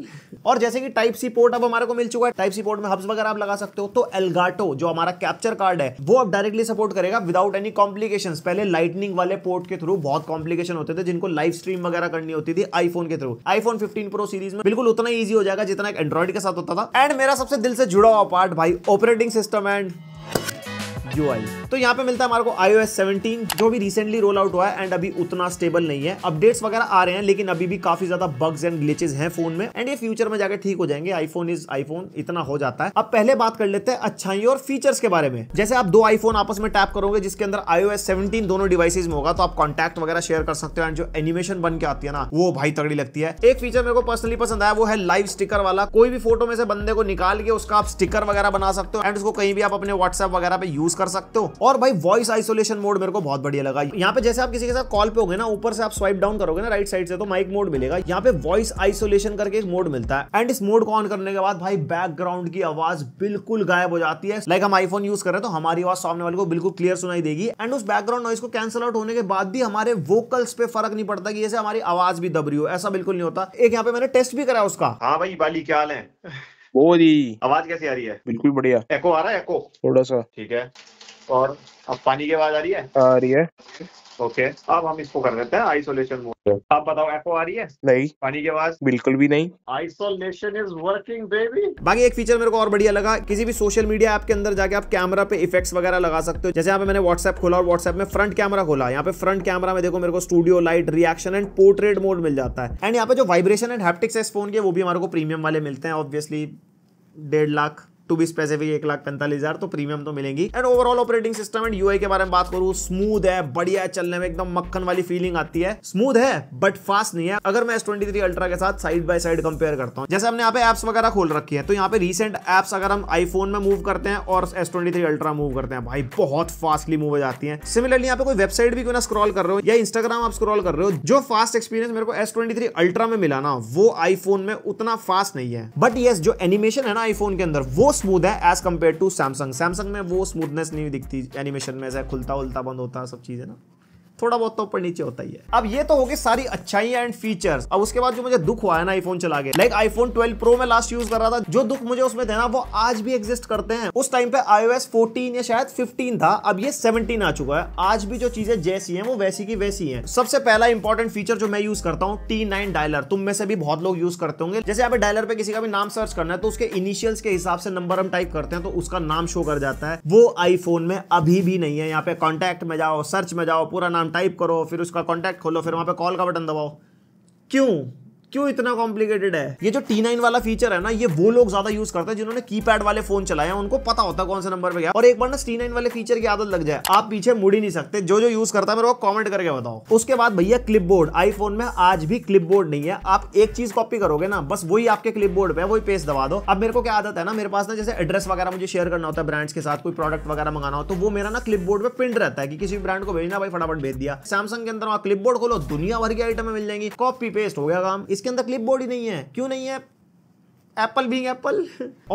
और जैसे कि टाइप सी पोर्ट अब हमारे को मिल चुका है टाइप सी पोर्ट में हब्स वगैरह आप लगा सकते हो तो एलगाटो जो हमारा कैप्चर कार्ड है वो अब डायरेक्टली सपोर्ट करेगा विदाउट एनी कॉम्प्लिकेशन पहले लाइटनिंग वाले पोर्ट के थ्रू बहुत कॉम्प्लिकेशन होते थे जिनको लाइव स्ट्रीम वगैरह करनी होती थी आईफोन के through iPhone fifteen pro series में बिल्कुल उतना ईजी हो जाएगा जितना एक एंड्रॉइड के साथ होता था एंड मेरा सबसे दिल से जुड़ा हुआ पार्ट भाई ऑपरेटिंग सिस्टम एंड यूआई तो यहाँ पे मिलता है हमारे को iOS 17 जो भी रिसेंटली रोल आउट हुआ है एंड अभी उतना स्टेबल नहीं है अपडेट्स वगैरह आ रहे हैं लेकिन अभी भी काफी ज्यादा बग्स एंड ग्लिचेस हैं फोन में एंड ये फ्यूचर में जाकर ठीक हो जाएंगे आईफोन इज आईफोन इतना हो जाता है अब पहले बात कर लेते हैं अच्छाई और फीचर्स के बारे में जैसे आप दो आईफोन आपस में टैप करोगे जिसके अंदर आईओ एस दोनों डिवाइसेज में होगा तो आप कॉन्टैक्ट वगैरह शेयर कर सकते हो एंड जो एनिमेशन बन के आती है ना वो भाई तगड़ी लगती है एक फीचर मेरे को पर्सनली पसंद आया वो है लाइव स्टिकर वाला कोई भी फोटो में से बंदे को निकाल के उसका आप स्टिकर वगैरह बना सकते हो एंड उसको कहीं भी आप अपने व्हाट्सएप वगैरह पे यूज कर कर सकते हो और भाई वॉइस आइसोलेशन मोड मेरे को बहुत बढ़िया लगा यहाँ पे जैसे आप किसी के साथ कॉल पे हो ना ऊपर से आप स्वाइप डाउन करोगे ना राइट साइड से तो माइक मोड मिलेगा यहाँ पे वॉइस आइसोलेशन करके एक मोड मिलता है एंड इस मोड को ऑन करने के बाद भाई बैकग्राउंड की आवाज बिल्कुल गायब हो जाती है लाइक हम आईफोन यूज कर रहे हैं तो हमारी आवाज सामने वाले को बिल्कुल क्लियर सुनाई देगी एंड उस बैकग्राउंड नॉइस को कैंसिल आउट होने के बाद भी हमारे वोकल्स पे फर्क नहीं पड़ता कि जैसे हमारी आवाज भी दब रही हो ऐसा बिल्कुल नहीं होता एक यहाँ पे मैंने टेस्ट भी करा उसका हाँ भाई बाली क्या हाल है बोरी आवाज कैसी आ रही है बिल्कुल बढ़िया एको आ रहा है एको थोड़ा सा ठीक है और अब पानी की आवाज आ रही है आ रही है ओके अब हम इसको कर देते हैं आइसोलेशन मोड आप बताओ एको आ रही है नहीं पानी की आवाज बिल्कुल भी नहीं आइसोलेशन इज वर्किंग बेबी बाकी एक फीचर मेरे को और बढ़िया लगा किसी भी सोशल मीडिया ऐप के अंदर जाके आप कैमरा पे इफेक्ट्स वगैरह लगा सकते हो जैसे यहाँ पे मैंने व्हाट्सएप खोला और व्हाट्सएप में फ्रंट कैमरा खोला यहाँ पे फ्रंट कैमरा में देखो मेरे को studio light reaction and portrait mode मिल जाता है एंड यहाँ पे जो वाइब्रेशन एंड हैप्टिक्स है इस फोन के वो भी हमारे को प्रीमियम वाले मिलते हैं ऑब्वियसली डेढ़ लाख टू बी स्पेसिफिक एक लाख पैंतालीस हजार तो प्रीमियम तो मिलेंगी and overall operating system and UI के बारे में बात करूं स्मूथ है बढ़िया है चलने में एकदम मक्खन वाली फीलिंग आती है स्मूथ है बट फास्ट नहीं है अगर मैं एस ट्वेंटी थ्री अल्ट्रा के साथ साइड बाय साइड कंपेयर करता हूँ जैसे हमने यहाँ पे एप्स वगैरह खोल रखी है तो यहाँ पे रिसेंट एप्स अगर हम आईफोन में मूव करते हैं और S twenty three ultra move करते हैं भाई बहुत फास्टली मूव हो जाती है सिमिलरली यहाँ पे कोई वेबसाइट भी क्यों स्क्रॉल कर रहे हो या इंस्टाग्राम आप स्क्रॉल कर रहे हो जो फास्ट एक्सपीरियंस मेरे को एस ट्वेंटी थ्री अल्ट्रा में मिला ना वो आईफोन में उतना फास्ट नहीं है बट यस जो एनिमेशन है ना आईफोन के अंदर वो स्मूथ है as compare to Samsung Samsung में वो स्मूथनेस नहीं दिखती एनिमेशन में ऐसा खुलता उलता बंद होता सब चीज़ें ना थोड़ा बहुत तो ऊपर नीचे होता ही है अब ये तो होगी सारी अच्छाइयां एंड फीचर्स अब उसके बाद जो मुझे दुख हुआ है ना आईफोन चला के लाइक आईफोन 12 प्रो में लास्ट यूज कर रहा था जो दुख मुझे उसमें देना वो आज भी एग्जिस्ट करते हैं उस टाइम पे आईओएस 14 या शायद 15 था अब ये 17 आ चुका है आज भी जो चीजें जैसी है वो वैसी की वैसी है सबसे पहला इंपॉर्टेंट फीचर जो मैं यूज करता हूँ टी डायलर तुम में से भी बहुत लोग यूज करते होंगे जैसे आप डायलर पे किसी का भी नाम सर्च करना है तो उसके इनिशियल्स के हिसाब से नंबर हम टाइप करते हैं तो उसका नाम शो कर जाता है वो आईफोन में अभी भी नहीं है यहाँ पे कॉन्टेक्ट में जाओ सर्च में जाओ पूरा नाम टाइप करो फिर उसका कॉन्टैक्ट खोलो फिर वहाँ पर कॉल का बटन दबाओ क्यों क्यों इतना कॉम्प्लिकेटेड है ये जो टी नाइन वाला फीचर है ना ये वो लोग ज्यादा यूज करते हैं जिन्होंने कीपैड वाले फोन चलाए हैं उनको पता होता है कौन से नंबर पे गया और एक बार ना टी नाइन वाले फीचर की आदत लग जाए आप पीछे मुड़ ही नहीं सकते जो जो यूज करता है मेरे को कॉमेंट करके बताओ उसके बाद भैया क्लिप आईफोन में आज भी क्लिप नहीं है आप एक चीज कॉपी करोगे ना बस वही आपके क्लिप बोर्ड पे वही पेस्ट दवा दो अब मेरे को क्या आदत है ना मेरे पास ना जैसे एड्रेस वगैरह मुझे शेयर करना होता है ब्रांड्स के साथ कोई प्रोडक्ट वगैरह मंगाना हो तो वो मेरा ना क्लिप बोर्ड प्रिंट रहता है कि किसी ब्रांड को भेजना भाई फटाफट भेज दिया सैमसंग के अंदर क्लिप बोर्ड खोलो दुनिया भर की आइटमें मिल जाएंगी कॉपी पेस्ट हो गया काम इसके अंदर क्लिप बोर्ड ही नहीं है क्यों नहीं है एप्पल बींग एप्पल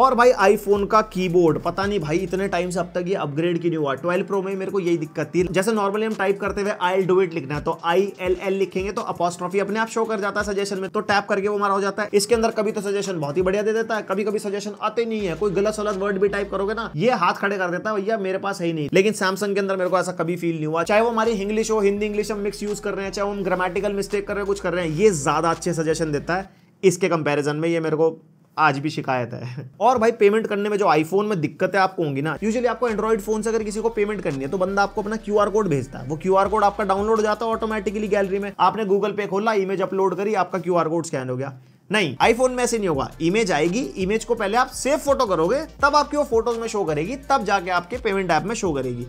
और भाई आईफोन का कीबोर्ड पता नहीं भाई इतने टाइम से अब तक ये अपग्रेड क्यों नहीं हुआ ट्वेल्व प्रो में मेरे को यही दिक्कत थी जैसे नॉर्मली हम टाइप करते हुए आई डू इट लिखना है तो आई एल एल लिखेंगे तो अपोस्ट्रॉफी अपने आप शो कर जाता है सजेशन में तो टैप करके वो हमारा हो जाता है इसके अंदर कभी तो सजेशन बहुत ही बढ़िया दे देता है कभी कभी सजेशन आते नहीं है कोई गलत सलत वर्ड भी टाइप करोगे ना ये हाथ खड़े कर देता है भैया मेरे पास है ही नहीं लेकिन सैमसंग के अंदर मेरे को ऐसा कभी फील नहीं हुआ चाहे वो हमारी इंग्लिश हो हिंदी इंग्लिश हम मिक्स यूज कर रहे हैं चाहे हम ग्रामेटिकल मिस्टेक कर रहे हैं कुछ कर रहे हैं ये ज्यादा अच्छे सजेशन देता है इसके कंपैरिजन में ये मेरे को आज भी शिकायत है और भाई पेमेंट करने में जो आईफोन में दिक्कतें आपको होंगी ना यूजुअली आपको एंड्रॉइड फोन से अगर किसी को पेमेंट करनी है तो बंदा आपको अपना क्यू कोड भेजता है वो क्यू कोड आपका डाउनलोड हो जाता है ऑटोमेटिकली गैलरी में आपने गूगल पे खोला इमेज अपलोड करी आपका क्यू कोड स्कैन हो गया नहीं आईफोन में ऐसे नहीं होगा इमेज आएगी इमेज को पहले आप सेफ फोटो करोगे तब आपकी वो फोटोज में शो करेगी तब जाके आपके पेमेंट ऐप में शो करेगी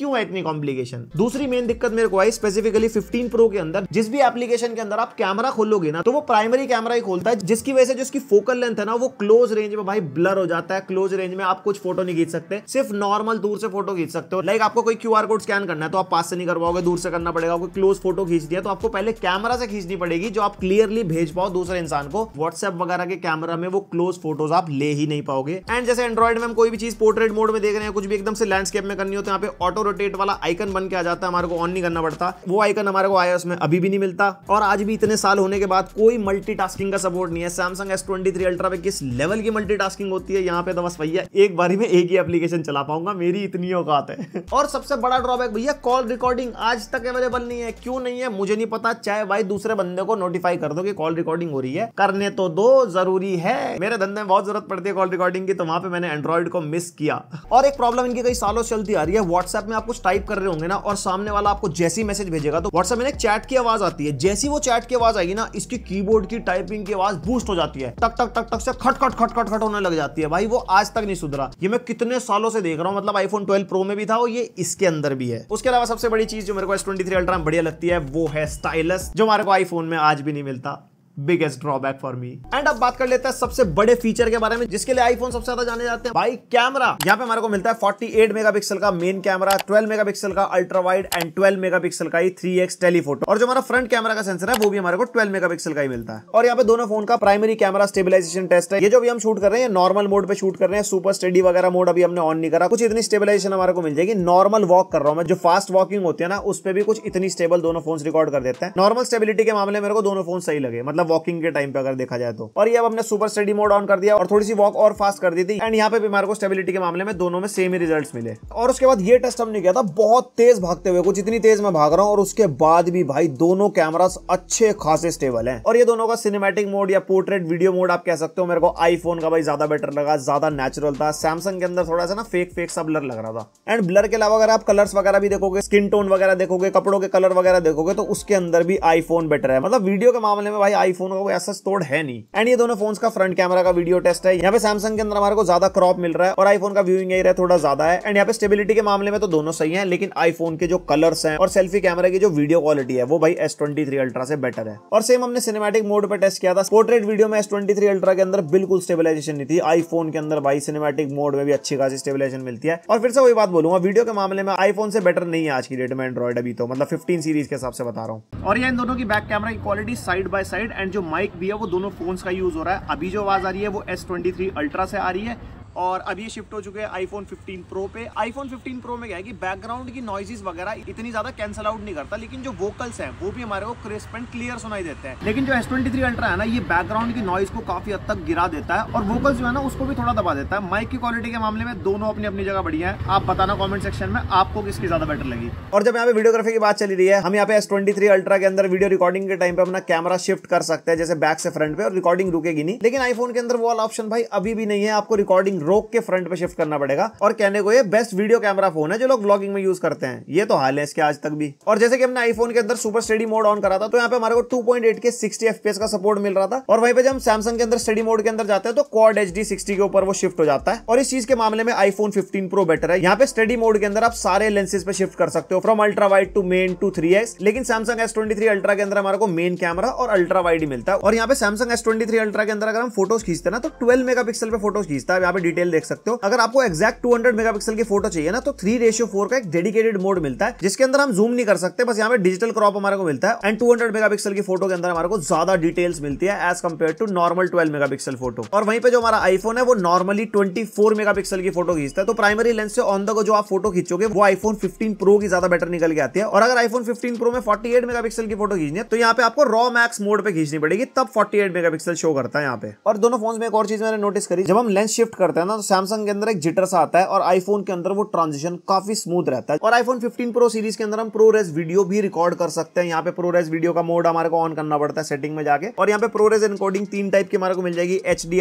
क्यों है इतनी कॉम्प्लिकेशन दूसरी मेन दिक्कत मेरे को आई स्पेसिफिकली 15 प्रो के अंदर जिस भी एप्लीकेशन के अंदर आप कैमरा खोलोगे ना तो वो प्राइमरी कैमरा ही खोलता है जिसकी वजह से जो जिसकी फोकल लेंथ है ना वो क्लोज रेंज में भाई ब्लर हो जाता है क्लोज रेंज में आप कुछ फोटो नहीं खींच सकते सिर्फ नॉर्मल दूर से फोटो खींच सकते हो लाइक आपको कोई क्यू कोड स्कैन करना है तो आप पास से नहीं करवाओगे दूर से करना पड़ेगा कोई क्लोज फोटो खींच दिया तो आपको पहले कैमरा से खींचनी पड़ेगी जो आप क्लियरली भेज पाओ दूसरे इंसान को व्हाट्सएप वगैरह के कैमरा में वो क्लोज फोटोज आप ले ही नहीं पाओगे एंड जैसे एंड्रॉइड में हम कोई भी चीज पोर्ट्रेट मोड में देख रहे हैं कुछ भी एकदम से लैंडस्केप में करनी हो तो यहाँ पे ऑटो रोटेट वाला आइकन बन के आ जाता है हमारे को ऑन नहीं करना पड़ता वो आइकन हमारे को आया उसमें अभी भी नहीं मिलता और आज भी इतने साल होने के बाद कोई मल्टी का सपोर्ट नहीं है Samsung S twenty three ultra किस लेवल की मल्टी होती है यहाँ पे तो बस भैया एक बार में एक ही एप्लीकेशन चला पाऊंगा मेरी इतनी औकात है [laughs] और सबसे बड़ा ड्रॉबैक भैया कॉल रिकॉर्डिंग आज तक अवेलेबल नहीं है क्यों नहीं है मुझे नहीं पता चाहे भाई दूसरे बंदे को नोटिफाई कर दो कि कॉल रिकॉर्डिंग हो रही है करने तो दो जरूरी है मेरे धंधे में बहुत जरूरत पड़ती है कॉल रिकॉर्डिंग की तो वहां पे मैंने एंड्रॉइड को मिस किया और एक प्रॉब्लम इनकी कई सालों से चलती आ रही है व्हाट्सएप में आप कुछ टाइप कर रहे होंगे ना और सामने वाला आपको जैसी मैसेज भेजेगा तो व्हाट्सएप में एक चैट की आवाज आती है जैसी वो चैट की आवाज आएगी ना इसकी कीबोर्ड की टाइपिंग की आवाज बूस्ट हो जाती है तक तक तक तक से खट खट खट खट खट होने लग जाती है भाई वो आज तक नहीं सुधरा ये मैं कितने सालों से देख रहा हूँ मतलब आईफोन ट्वेल्व प्रो में भी था और ये इसके अंदर भी है उसके अलावा सबसे बड़ी चीज जो मेरे को एस ट्वेंटी थ्री अल्ट्रा बढ़िया लगती है वो है स्टाइलस जो हमारे को आईफोन में आज भी नहीं मिलता biggest drawback for me and अब बात कर लेते हैं सबसे बड़े फीचर के बारे में जिसके लिए आईफोन सबसे ज्यादा जाने जाते हैं भाई कैमरा यहाँ पे हमारे को मिलता है 48 मेगापिक्सल का मेन कैमरा 12 मेगापिक्सल का अल्ट्रा वाइड एंड 12 मेगापिक्सल का ही 3x टेलीफोटो और जो हमारा फ्रंट कैमरा का सेंसर है वो भी हमारे को 12 मेगापिक्सल का ही मिलता है और यहाँ पे दोनों फोन का प्राइमरी कैमरा स्टेबिलाईजेशन टेस्ट है ये जो भी हम शूट कर रहे हैं नॉर्मल मोड पे शूट कर रहे हैं सुपर स्टडी वगैरह मोड अभी हमने ऑन नहीं करा कुछ इतनी स्टेबिलाईजेशन हमारे को मिल जाएगी नॉर्मल वॉक कर रहा हूँ मैं जो फास्ट वॉकिंग होती है ना उस पर भी कुछ इतनी स्टेबल दोनों फोन रिकॉर्ड कर देते हैं नॉर्मल स्टेबिलिटी के मामले मेरे को दोनों फोन सही लगे मतलब वॉकिंग के टाइम पे अगर देखा जाए तो और ये अब हमने सुपर स्टडी मोड ऑन कर दिया और थोड़ी सी वॉक और फास्ट कर दी थी एंड यहाँ पे बीमार को स्टेबिलिटी के मामले में दोनों में सेम ही रिजल्ट मिले और उसके बाद ये टेस्ट हमने किया था बहुत तेज भागते हुए कुछ इतनी तेज में भाग रहा हूँ और उसके बाद भी भाई दोनों कैमरास अच्छे खासे स्टेबल है और ये दोनों का सिनेमेटिक मोड या पोर्ट्रेट वीडियो मोड आप कह सकते हो मेरे को आईफोन का भाई ज्यादा बेटर लगा ज्यादा नेचुरल था सैमसंग के अंदर थोड़ा सा ना फेक फेक सा ब्लर लग रहा था एंड ब्लर के अलावा अगर आप कलर्स वगैरह भी देखोगे स्किन टोन वगैरह देखोगे कपड़ों के कलर वगैरह देखोगे तो उसके अंदर भी आईफोन बेटर है मतलब वीडियो के मामले में भाई आईफोन का कोई ऐसा स्टोर है नहीं एंड ये दोनों फोन का फ्रंट कैमरा का वीडियो टेस्ट है यहाँ पे सैमसंग के अंदर हमारे को ज्यादा क्रॉप मिल रहा है और आईफोन का व्यूइंग एरिया थोड़ा ज्यादा है एंड यहाँ पे स्टेबिलिटी के मामले में तो दोनों सही है लेकिन आईफोन के जो कलर्स है और सेल्फी कैमरा की जो वीडियो क्वालिटी है वो भाई एस ट्वेंटी अल्ट्रा से बेटर है और सेम हमने सिनेमेटिक मोड पर टेस्ट किया था पोर्ट्रेट वीडियो में एस ट्वेंटी अल्ट्रा के अंदर बिल्कुल स्टेबिलाईजेशन नहीं थी आईफोन के अंदर भाई सिनेमेटिक मोड में भी अच्छी खासी स्टेबिलाईजेशन मिलती है और फिर से वही बात बोलूंगा वीडियो के मामले में आईफोन से बेटर नहीं है आज की डेट में एंड्रॉइड अभी तो मतलब फिफ्टीन सीरीज के हिसाब से बता रहा हूँ और ये इन दोनों की बैक कैमरा की quality side by side and जो माइक भी है वो दोनों फोन्स का यूज़ हो रहा है अभी जो आवाज़ आ रही है वो एस ट्वेंटी थ्री अल्ट्रा से आ रही है और अब ये शिफ्ट हो चुके हैं आईफोन 15 प्रो पे आईफोन 15 प्रो में क्या है कि बैकग्राउंड की नॉइजेस वगैरह इतनी ज़्यादा कैंसल आउट नहीं करता लेकिन जो वोकल्स हैं वो भी हमारे को क्रिस्प एंड क्लियर सुनाई देते हैं लेकिन जो एस ट्वेंटी अल्ट्रा है ना ये बैकग्राउंड की नॉइज को काफ़ी हद तक गिरा देता है और वोकल्स जो है ना उसको भी थोड़ा दबा देता है माइक की क्वालिटी के मामले में दोनों अपनी अपनी जगह बढ़िया है आप बताना कॉमेंट सेक्शन में आपको किसकी ज़्यादा बेटर लगी और जब यहाँ पे वीडियोग्राफी की बात चली रही है हम यहाँ पे एस अल्ट्रा के अंदर वीडियो रिकॉर्डिंग के टाइम पे अपना कैमरा शिफ्ट कर सकते हैं जैसे बैक से फ्रंट पे और रिकॉर्डिंग रुकेगी नहीं लेकिन आईफोन के अंदर वो ऑप्शन भाई अभी भी नहीं है आपको रिकॉर्डिंग रोक के फ्रंट पे शिफ्ट करना पड़ेगा और कहने को ये बेस्ट वीडियो कैमरा फोन है जो लोग ब्लॉगिंग में यूज करते हैं ये तो हाल है इसके आज तक भी और जैसे कि हमने आईफोन के अंदर सुपर स्टडी मोड ऑन करा था तो यहाँ पे हमारे को टू के सिक्सटी एफ का सपोर्ट मिल रहा था और वहीं पर जब सैमसंग के अंदर स्टडी मोड के अंदर जाते हैं तो कॉड एच डी के ऊपर वो शिफ्ट हो जाता है और इस चीज के मामले में आईफोन फिफ्टीन प्रो बेटर है यहाँ पे स्टडी मोड के अंदर आप सारे लेंसेज पे शिफ्ट कर सकते हो from ultra wide to main to three लेकिन सैमसंग एस ट्वेंटी अल्ट्रा के अंदर हमारे को मेन कैमरा और अल्ट्रा वाइड ही मिलता है और यहाँ पे Samsung S twenty three ultra के अंदर अगर हम फोटोज खींचते ना तो ट्वेल्व मेगा पे फोटोज खींचता है यहाँ पे डिटेल देख सकते हो अगर आपको एक्जैक्ट 200 मेगापिक्सल की फोटो चाहिए ना तो थ्री रेशियो फोर का एक डेडिकेटेड मोड मिलता है जिसके अंदर हम जूम नहीं कर सकते बस यहाँ पे डिजिटल क्रॉप हमारे को मिलता है एंड टू मेगापिक्सल की फोटो के अंदर हमारे को ज्यादा डिटेल्स मिलती है as compare to normal twelve megapixel photo और वहीं पर जो हमारा आईफोन है वो नॉर्मली ट्वेंटी फोर मेगापिक्सल की फोटो खींचता है तो प्राइमरी लेंस से ऑन द जो आप फोटो खींचोगे वो आईफोन फिफ्टीन प्रो की ज्यादा बेटर निकल के आती है और अगर आईफोन फिफ्टीन प्रो में फोर्टी एट मेगापिक्सल की फोटो खींचनी है तो यहाँ पे आपको रॉ मैक्स मोड पे खींचनी पड़ेगी तब फोर्टी एट मेगापिक्सल शो करता है यहाँ पे और दोनों फोन में एक और चीज मैंने नोटिस करी जब हम लेंस शिफ्ट करते करते हैं ना तो सैमसंग के अंदर एक जिटर सा आता है और आईफोन के अंदर वो ट्रांजिशन काफी स्मूथ रहता है और आईफोन 15 प्रो सीरीज के अंदर हम प्रो रेस वीडियो भी रिकॉर्ड कर सकते हैं यहाँ पे प्रो रेस वीडियो का मोड हमारे को ऑन करना पड़ता है सेटिंग में जाके और यहाँ पे प्रो रेस एनकोडिंग तीन टाइप की हमारे को मिल जाएगी H D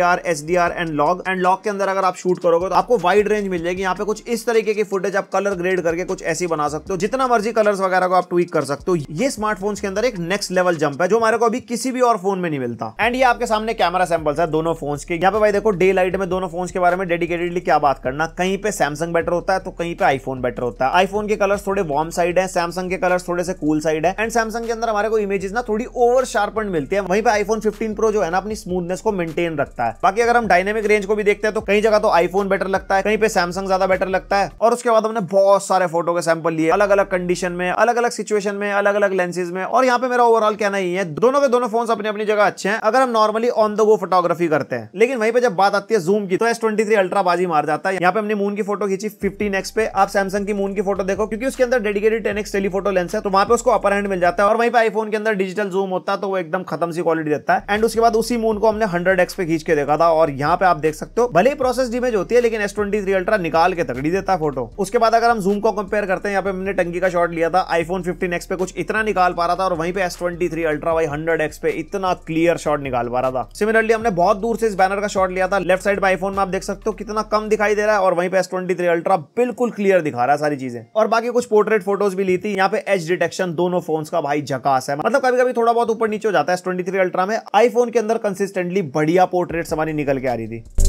and log and log के अंदर अगर आप शूट करोगे तो आपको वाइड रेंज मिल जाएगी यहाँ पे कुछ इस तरीके की फुटेज आप कलर ग्रेड करके कुछ ऐसी बना सकते हो जितना मर्जी कलर वगैरह को आप ट्वीट कर सकते हो ये स्मार्टफोन के अंदर एक नेक्स्ट लेवल जंप है जो हमारे को अभी किसी भी और फोन में नहीं मिलता एंड ये आपके सामने कैमरा सैंपल्स है दोनों फोन के यहाँ पे भाई देखो डे लाइट में दोनों फोन के बारे में डेडिकेटेडली क्या बात करना कहीं पे सैमसंग बेटर होता है तो कहीं पे आईफोन बेटर होता है आईफोन के कलर्स थोड़े वार्म साइड है सैमसंग के कलर्स थोड़े से कूल साइड है एंड सैमसंग के अंदर हमारे को इमेजेस ना थोड़ी ओवर शार्पन मिलती है वहीं पे आईफोन फिफ्टीन प्रो जो है ना अपनी स्मूथनेस को मेंटेन रखता है बाकी अगर हम डायनेमिक रेंज को भी देखते हैं तो कहीं जगह तो आईफोन बेटर लगता है कहीं पे सैमसंग ज्यादा बेटर लगता है और उसके बाद हमने बहुत सारे फोटो के सैंपल लिए अलग अलग कंडीशन में अलग अलग सिचुएशन में अलग अलग लेंसेज में और यहाँ पे मेरा ओवरऑल कहना ही है दोनों के दोनों फोन अपनी अपनी जगह अच्छे हैं अगर हम नॉर्मली ऑन द वो फोटोग्राफी करते हैं लेकिन वहीं पर जब बात आती है जूम की तो एस ट्वेंटी थ्री अल्ट्रा बाजी मार जाता है यहाँ पे हमने मून की फोटो खींची फिफ्टीन नेक्स पे आप सैमसंग की मून की फोटो देखो क्योंकि उसके अंदर dedicated ten X telephoto lens है तो वहाँ पे उसको अपर हैंड मिल जाता है और वहीं पे आईफोन के अंदर डिजिटल जूम होता है तो वो एकदम खत्म सी क्वालिटी देता है एंड उसके बाद उसी मून को हमने हंड्रेड पे खींच के देखा था और यहाँ पे आप देख सकते हो भले ही प्रोसेस डिमेज होती है लेकिन एस अल्ट्रा निकाल के तकड़ी देता है फोटो उसके बाद अगर हम जूम को कंपेयर करते हैं यहाँ पे हमने टंकी का शॉट लिया था आईफोन फिफ्टीन पे कुछ इतना निकाल पा रहा था और वहीं पे एस ट्वेंटी अल्ट्रा वाई हंड्रेड पे इतना क्लियर शॉट निकाल पा रहा था सिमिलरली हमने बहुत दूर से इस बैनर का शॉट लिया था लेफ्ट साइड पे आईफोन में आप देख सकते हो कितना कम दिखाई दे रहा है और वहीं पे एस ट्वेंटी अल्ट्रा बिल्कुल क्लियर दिखा रहा है सारी चीजें और बाकी कुछ पोर्ट्रेट फोटोज भी ली थी यहाँ पे एच डिटेक्शन दोनों फोन का भाई झकास है मतलब कभी कभी थोड़ा बहुत ऊपर नीचे हो जाता है एस ट्वेंटी अल्ट्रा में आईफोन के अंदर कंसिस्टेंटली बढ़िया पोर्ट्रेट्स हमारी निकल के आ रही थी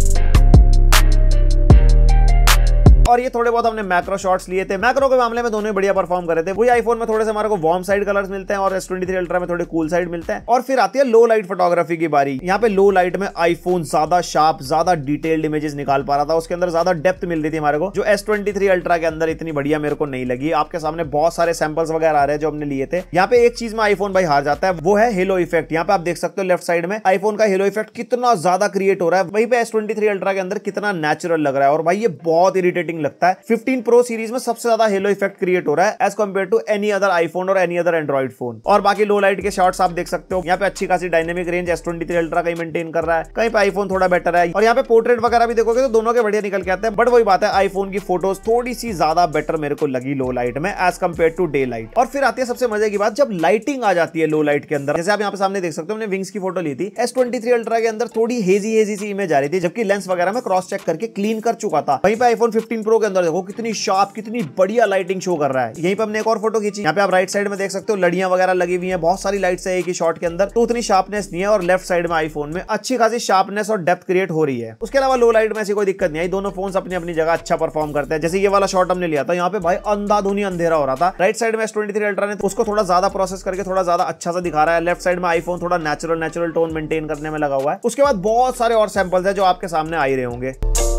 और ये थोड़े बहुत हमने मैक्रो शॉट्स लिए थे मैक्रो के मामले में दोनों बढ़िया परफॉर्म करे थे वही आईफोन में थोड़े से हमारे को वार्म साइड कलर्स मिलते हैं और एस ट्वेंटी थ्री अल्ट्रा में थोड़े कूल साइड मिलते हैं और फिर आती है लो लाइट फोटोग्राफी की बारी यहाँ पे लो लाइट में आईफोन ज्यादा शार्प ज्यादा डिटेल्ड इमेजेस निकाल पा रहा था उसके अंदर ज्यादा डेप्थ मिल रही थी हमारे को जो एस ट्वेंटी अल्ट्रा के अंदर इतनी बढ़िया मेरे को नहीं लगी आपके सामने बहुत सारे सैंपल्स वगैरह आ रहे हैं जो हमने लिए थे यहाँ पे एक चीज में आईफोन भाई हार जाता है वो है हेलो इफेक्ट यहाँ पे आप देख सकते हो लेफ्ट साइड में आईफोन का हेलो इफेक्ट कितना ज्यादा क्रिएट हो रहा है वही पे एस ट्वेंटी अल्ट्रा के अंदर कितना नेचुरल लग रहा है और भाई ये बहुत इरिटेटिंग इंटरेस्टिंग लगता है फिफ्टीन प्रो सीरीज में सबसे ज्यादा हेलो इफेक्ट क्रिएट हो रहा है as compare to any other iPhone और एनी अदर एंड्रॉइड फोन और बाकी लो लाइट के शॉर्ट्स आप देख सकते हो यहाँ पे अच्छी खासी dynamic range S twenty three ultra कहीं मेंटेन कर रहा है कहीं पे आईफोन थोड़ा बेटर है और यहाँ पे पोर्ट्रेट वगैरह भी देखोगे तो दोनों के बढ़िया निकल के आते हैं बट वही बात है आईफोन की फोटोज थोड़ी सी ज्यादा बेटर मेरे को लगी लो लाइट में as compare to daylight और फिर आती है सबसे मजे की बात जब लाइटिंग आ जाती है लो लाइट के अंदर जैसे आप यहाँ पे सामने देख सकते हो विंग्स की फोटो ली थी एस ट्वेंटी अल्ट्रा के अंदर थोड़ी हेजी हेजी सी इमेज आ रही थी जबकि लेंस वगैरह में क्रॉस चेक करके क्लीन कर चुका था वहीं पर आईफोन फिफ्टीन फिफ्टीन प्रो के अंदर देखो कितनी शार्प कितनी बढ़िया लाइटिंग शो कर रहा है यहीं पर हमने एक और फोटो खींची यहाँ पे आप राइट साइड में देख सकते हो लड़िया वगैरह लगी हुई है बहुत सारी लाइट्स है एक ही शॉट के अंदर तो उतनी शार्पनेस नहीं है और लेफ्ट साइड में आईफोन में अच्छी खासी शार्पनेस और डेप्थ क्रिएट हो रही है उसके अलावा लो लाइट में ऐसी कोई दिक्कत नहीं आई दोनों फोन अपनी अपनी जगह अच्छा परफॉर्म करते हैं जैसे ये वाला शॉट हमने लिया था यहाँ पे भाई अंधाधुनी अंधेरा हो रहा था राइट साइड में एस ट्वेंटी अल्ट्रा ने उसको थोड़ा ज्यादा प्रोसेस करके थोड़ा ज्यादा अच्छा सा दिखा रहा है लेफ्ट साइड में आईफोन थोड़ा नेचुरल नेचुरल टोन मेंटेन करने में लगा हुआ है उसके बाद बहुत सारे और सैंपल्स है जो आपके सामने आ रहे होंगे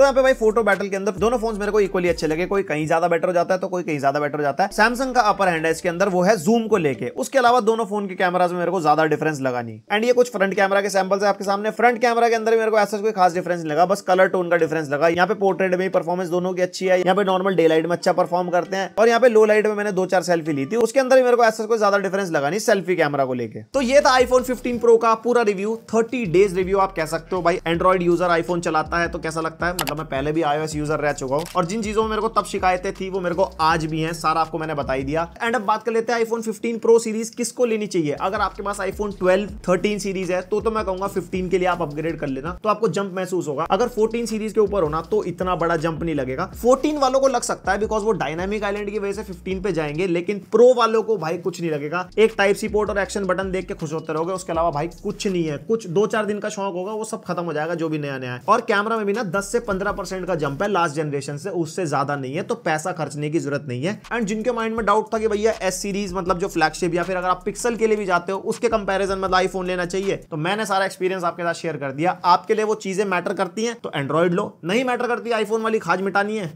तो यहाँ पे भाई फोटो बैटल के अंदर दोनों फोन मेरे को इक्वली अच्छे लगे कोई कहीं ज्यादा बेटर हो जाता है तो कोई कहीं ज्यादा बेटर हो जाता है सैमसंग का अपर हैंड है इसके अंदर वो है जूम को लेकर उसके अलावा दोनों फोन के कैमराज में मेरे को ज्यादा डिफरेंस लगा नहीं एंड ये कुछ फ्रंट कैमरा के सैम्पल्स है आपके सामने फ्रंट कैमरा के अंदर मेरे को ऐसा कोई खास डिफरेंस लगा बस कलर टोन का डिफरेंस लगा यहाँ पे पोर्ट्रेट में परफॉर्मेंस दोनों की अच्छी है यहाँ पे नॉर्मल डे लाइट में अच्छा परफॉर्म करते हैं और यहाँ पे लो लाइट में मैंने दो चार सेल्फी ली थी उसके अंदर मेरे को ऐसा कोई ज्यादा डिफरेंस लगा नहीं सेल्फी कैमरा को लेकर तो ये था आईफोन फिफ्टीन प्रो का पूरा रिव्यू थर्टी डेज रिव्यू आप कह सकते हो भाई एंड्रॉइड यूजर आईफोन चलाता है तो कैसा लगता है मतलब मतलब मैं पहले भी आई यूजर रह चुका हूँ और जिन चीजों में मेरे को तब शिकायतें थी वो मेरे को आज भी है सारा आपको मैंने बताई दिया एंड अब बात कर लेते हैं आईफोन फिफ्टीन प्रो सीरीज किसको लेनी चाहिए अगर आपके पास आईफोन ट्वेल्व थर्टीन सीरीज है तो तो मैं कहूंगा फिफ्टीन के लिए आप अपग्रेड कर लेना तो आपको जंप महसूस होगा अगर फोर्टीन सीरीज के ऊपर होना तो इतना बड़ा जंप नहीं लगेगा फोर्टीन वालों को लग सकता है बिकॉज वो डायनामिक आइलैंड की वजह से फिफ्टीन पे जाएंगे लेकिन प्रो वालों को भाई कुछ नहीं लगेगा एक टाइप सी पोर्ट और एक्शन बटन देख के खुश होते रहोगे उसके अलावा भाई कुछ नहीं है कुछ दो चार दिन का शौक होगा वो सब खत्म हो जाएगा जो भी नया नया है और कैमरा में भी ना दस से पंद्रह परसेंट का जंप है लास्ट जनरेशन से उससे ज्यादा नहीं है तो पैसा खर्चने की जरूरत नहीं है एंड जिनके माइंड में डाउट था कि भैया एस सीरीज मतलब जो फ्लैगशिप या फिर अगर आप पिक्सल के लिए भी जाते हो उसके कंपेरिजन मतलब आईफोन लेना चाहिए तो मैंने सारा एक्सपीरियंस आपके साथ शेयर कर दिया आपके लिए वो चीजें मैटर करती हैं तो एंड्रॉइड लो नहीं मैटर करती आईफोन वाली खाज मिटानी है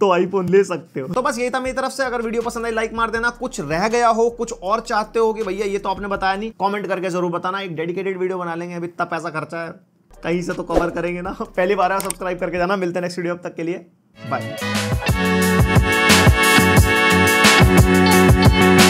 तो आईफोन ले सकते हो तो बस यही था मेरी तरफ से अगर वीडियो पसंद आई लाइक मार देना कुछ रह गया हो कुछ और चाहते हो कि भैया ये तो आपने बताया नहीं कमेंट करके जरूर बताना एक डेडिकेटेड वीडियो बना लेंगे अभी इतना पैसा खर्चा है कहीं से तो कवर करेंगे ना पहली बार आया सब्सक्राइब करके जाना मिलते हैं नेक्स्ट वीडियो अब तक के लिए बाय